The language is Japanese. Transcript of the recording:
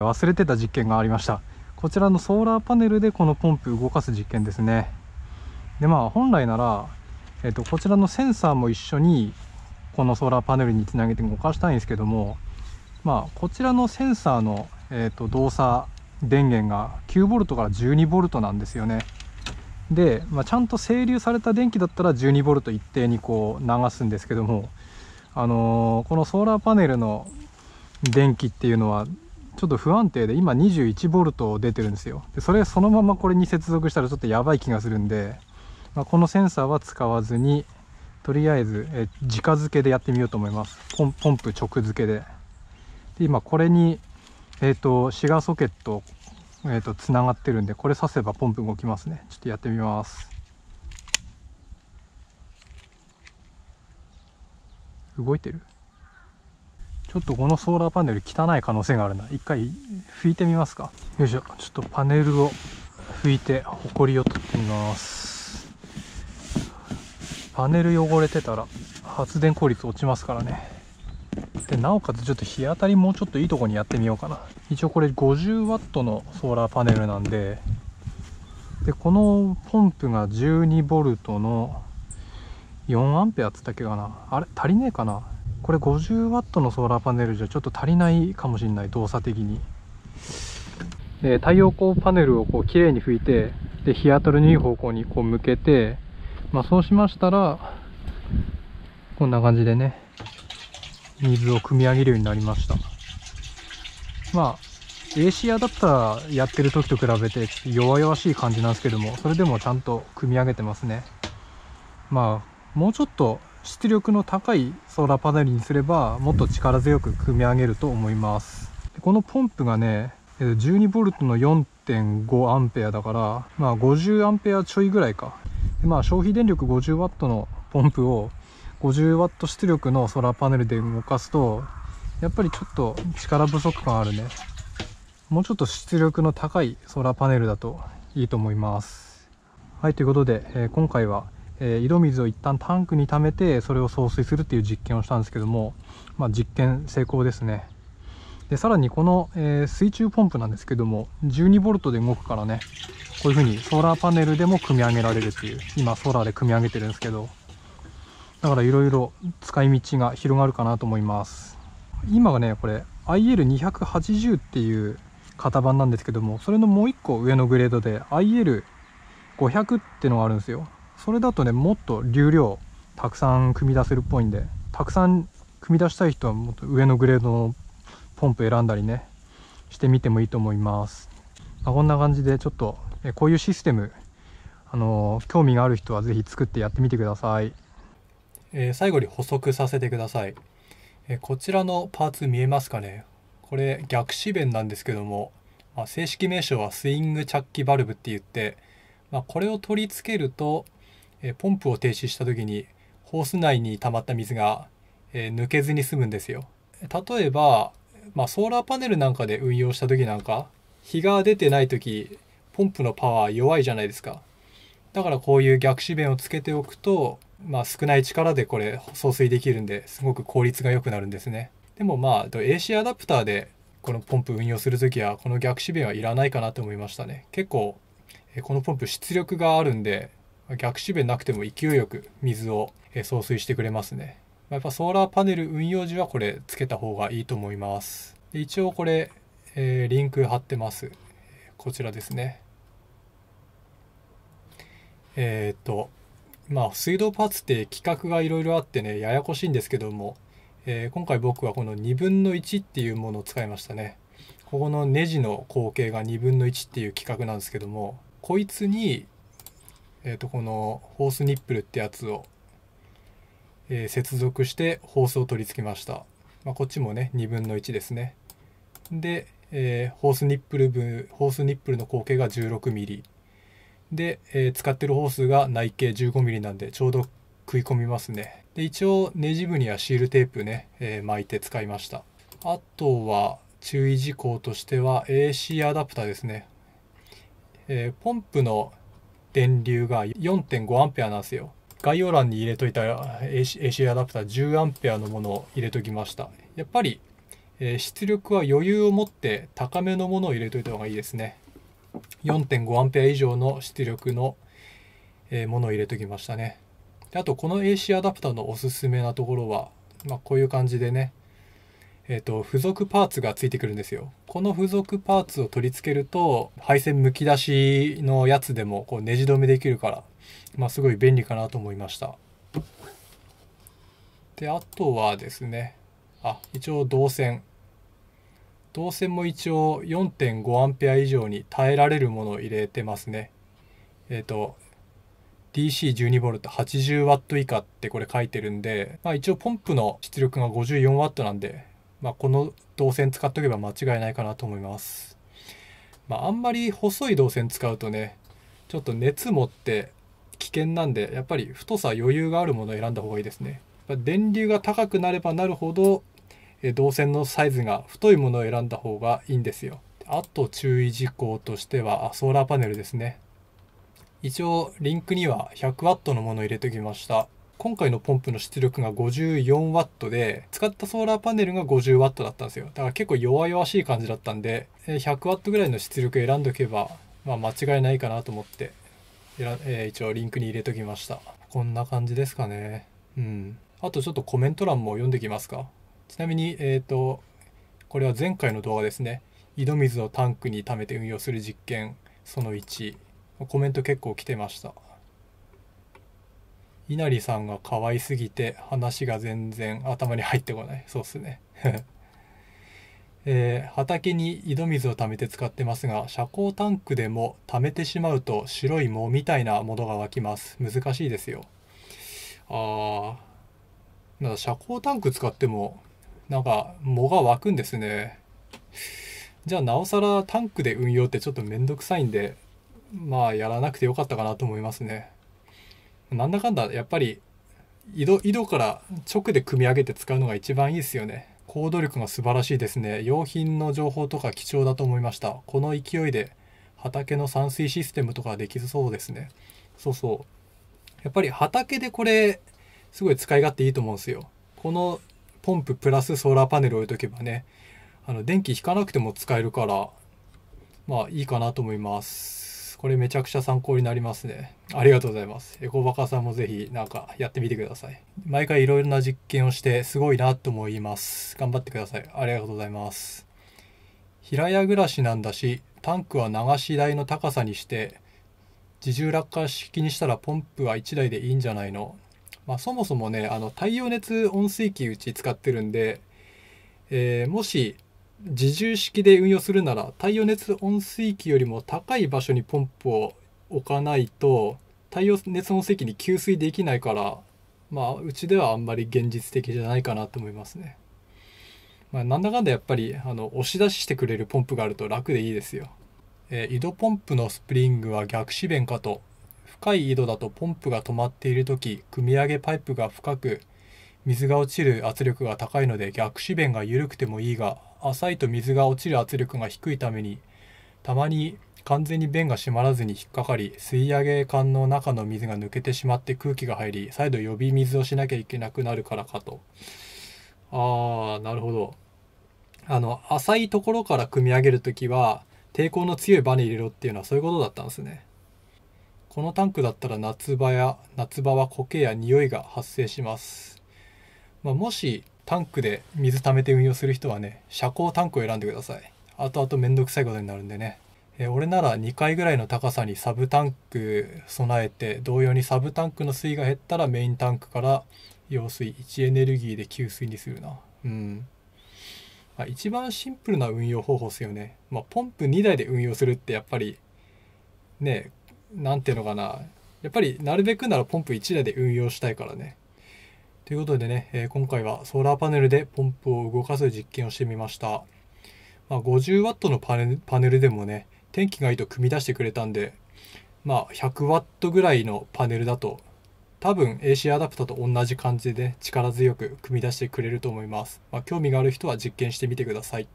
忘れてた実験がありましたこちらのソーラーパネルでこのポンプ動かす実験ですねでまあ本来なら、えー、とこちらのセンサーも一緒にこのソーラーパネルにつなげて動かしたいんですけどもまあこちらのセンサーの、えー、と動作電源が 9V から 12V なんですよねで、まあ、ちゃんと整流された電気だったら 12V 一定にこう流すんですけどもあのー、このソーラーパネルの電気っていうのはちょっと不安定で今2 1ト出てるんですよでそれそのままこれに接続したらちょっとやばい気がするんで、まあ、このセンサーは使わずにとりあえずえ直付けでやってみようと思いますポンポンプ直付けでで今これにえっ、ー、とシガーソケットえっ、ー、とつながってるんでこれ刺せばポンプ動きますねちょっとやってみます動いてるちょっとこのソーラーパネル汚い可能性があるな。一回拭いてみますか。よいしょ。ちょっとパネルを拭いて、ホコリを取ってみます。パネル汚れてたら発電効率落ちますからね。で、なおかつちょっと日当たりもうちょっといいとこにやってみようかな。一応これ 50W のソーラーパネルなんで、で、このポンプが 12V の 4A っつったっけかな。あれ足りねえかなこれ 50W のソーラーパネルじゃちょっと足りないかもしれない動作的にで太陽光パネルをこう綺麗に拭いてで日当たりのいい方向にこう向けて、まあ、そうしましたらこんな感じでね水を汲み上げるようになりましたまあ AC アダプターやってる時と比べて弱々しい感じなんですけどもそれでもちゃんと汲み上げてますねまあもうちょっと出力の高いソーラーパネルにすればもっと力強く組み上げると思いますこのポンプがね 12V の4.5アンペアだからまあ50アンペアちょいぐらいかまあ消費電力 50W のポンプを 50W 出力のソーラーパネルで動かすとやっぱりちょっと力不足感あるねもうちょっと出力の高いソーラーパネルだといいと思いますはいということで、え今回はえー、井戸水を一旦タンクに溜めてそれを送水するっていう実験をしたんですけども、まあ、実験成功ですねでさらにこの、えー、水中ポンプなんですけども 12V で動くからねこういうふうにソーラーパネルでも組み上げられるっていう今ソーラーで組み上げてるんですけどだからいろいろ使い道が広がるかなと思います今がねこれ IL280 っていう型番なんですけどもそれのもう一個上のグレードで IL500 ってのがあるんですよそれだとねもっと流量たくさん組み出せるっぽいんでたくさん組み出したい人はもっと上のグレードのポンプ選んだりねしてみてもいいと思います、まあ、こんな感じでちょっとえこういうシステムあの興味がある人は是非作ってやってみてください、えー、最後に補足させてください、えー、こちらのパーツ見えますかねこれ逆四弁なんですけども、まあ、正式名称はスイングチャッキバルブって言って、まあ、これを取り付けるとえポンプを停止した時にホース内に溜まった水が、え抜けずに済むんですよ。例えば、まあ、ソーラーパネルなんかで運用した時なんか日が出てない時ポンプのパワー弱いじゃないですか。だからこういう逆止弁をつけておくと、まあ、少ない力でこれ送水できるんですごく効率が良くなるんですね。でもまあ AC アダプターでこのポンプ運用する時はこの逆止弁はいらないかなと思いましたね。結構このポンプ出力があるんで逆指弁なくても勢いよく水を送水してくれますね。やっぱソーラーパネル運用時はこれつけた方がいいと思います。で一応これ、えー、リンク貼ってます。こちらですね。えっ、と、まあ水道パーツって規格がいろいろあってね、ややこしいんですけども、えー、今回僕はこの2分の1っていうものを使いましたね。ここのネジの口径が2分の1っていう規格なんですけども、こいつにえー、とこのホースニップルってやつを、えー、接続してホースを取り付けました、まあ、こっちもね2分の1ですねで、えー、ホースニップル分ホースニップルの口径が 16mm で、えー、使ってるホースが内径 15mm なんでちょうど食い込みますねで一応ネジ部にはシールテープね、え巻いて使いましたあとは注意事項としては AC アダプターですね、えポンプの電流が 4.5A なんですよ。概要欄に入れといた AC, AC アダプター 10A のものを入れときました。やっぱり、えー、出力は余裕を持って高めのものを入れといた方がいいですね。4.5A 以上の出力の、えー、ものを入れときましたね。であと、この AC アダプターのおすすめなところは、まあ、こういう感じでね、えっ、ー、と、付属パーツがついてくるんですよ。この付属パーツを取り付けると、配線むき出しのやつでもこうネジ止めできるから、まあ、すごい便利かなと思いました。で、あとはですね、あ、一応導線。導線も一応4 5ア以上に耐えられるものを入れてますね。えっ、ー、と、DC12V80W 以下ってこれ書いてるんで、まあ、一応ポンプの出力が 54W なんでまあ、この導線使っとけば間違いないかなと思います。まあ、あんまり細い導線使うとね、ちょっと熱持って危険なんで、やっぱり太さ余裕があるものを選んだ方がいいですね。電流が高くなればなるほど、導線のサイズが太いものを選んだ方がいいんですよ。あと注意事項としては、ソーラーパネルですね。一応、リンクには 100W のものを入れておきました。今回のポンプの出力が 54W で、使ったソーラーパネルが 50W だったんですよ。だから結構弱々しい感じだったんで、100W ぐらいの出力選んどけば、まあ、間違いないかなと思って、えー、一応リンクに入れときました。こんな感じですかね。うん。あとちょっとコメント欄も読んできますか。ちなみに、えっ、ー、と、これは前回の動画ですね。井戸水をタンクに溜めて運用する実験、その1。コメント結構来てました。稲荷さんが可愛すぎて話が全然頭に入ってこないそうっすね えー、畑に井戸水を貯めて使ってますが遮光タンクでも貯めてしまうと白い藻みたいなものが湧きます難しいですよあー遮光タンク使ってもなんか藻が湧くんですねじゃあなおさらタンクで運用ってちょっとめんどくさいんでまあやらなくてよかったかなと思いますねなんだかんだやっぱり井戸井戸から直で組み上げて使うのが一番いいですよね行動力が素晴らしいですね用品の情報とか貴重だと思いましたこの勢いで畑の散水システムとかできそうですねそうそうやっぱり畑でこれすごい使い勝手いいと思うんですよこのポンププラスソーラーパネル置いとけばねあの電気引かなくても使えるからまあいいかなと思いますこれめちゃくちゃ参考になりますね。ありがとうございます。エコバカさんもぜひなんかやってみてください。毎回いろいろな実験をしてすごいなと思います。頑張ってください。ありがとうございます。平屋暮らしなんだし、タンクは流し台の高さにして、自重落下式にしたらポンプは1台でいいんじゃないのまあ、そもそもね、あの太陽熱温水器うち使ってるんで、えー、もし自重式で運用するなら太陽熱温水器よりも高い場所にポンプを置かないと太陽熱温水器に給水できないからまあうちではあんまり現実的じゃないかなと思いますね。まあ、なんだかんだやっぱりあの押し出ししてくれるポンプがあると楽でいいですよ。えー、井戸ポンプのスプリングは逆紙弁かと深い井戸だとポンプが止まっている時組み上げパイプが深く水が落ちる圧力が高いので逆止弁が緩くてもいいが浅いと水が落ちる圧力が低いためにたまに完全に弁が閉まらずに引っかかり吸い上げ管の中の水が抜けてしまって空気が入り再度呼び水をしなきゃいけなくなるからかとあーなるほどあの浅いところから組み上げる時は抵抗の強いバネ入れろっていうのはそういうことだったんですねこのタンクだったら夏場や夏場は苔や匂いが発生しますまあ、もしタンクで水貯めて運用する人はね遮光タンクを選んでください後々めんどくさいことになるんでねえ俺なら2階ぐらいの高さにサブタンク備えて同様にサブタンクの水が減ったらメインタンクから用水1エネルギーで給水にするなうん、まあ、一番シンプルな運用方法ですよね、まあ、ポンプ2台で運用するってやっぱりね何ていうのかなやっぱりなるべくならポンプ1台で運用したいからねということでね、え今回はソーラーパネルでポンプを動かす実験をしてみました。まあ、50W のパネルでもね、天気がいいと組み出してくれたんで、まあ、100W ぐらいのパネルだと、多分 AC アダプターと同じ感じで、ね、力強く組み出してくれると思います。まあ、興味がある人は実験してみてください。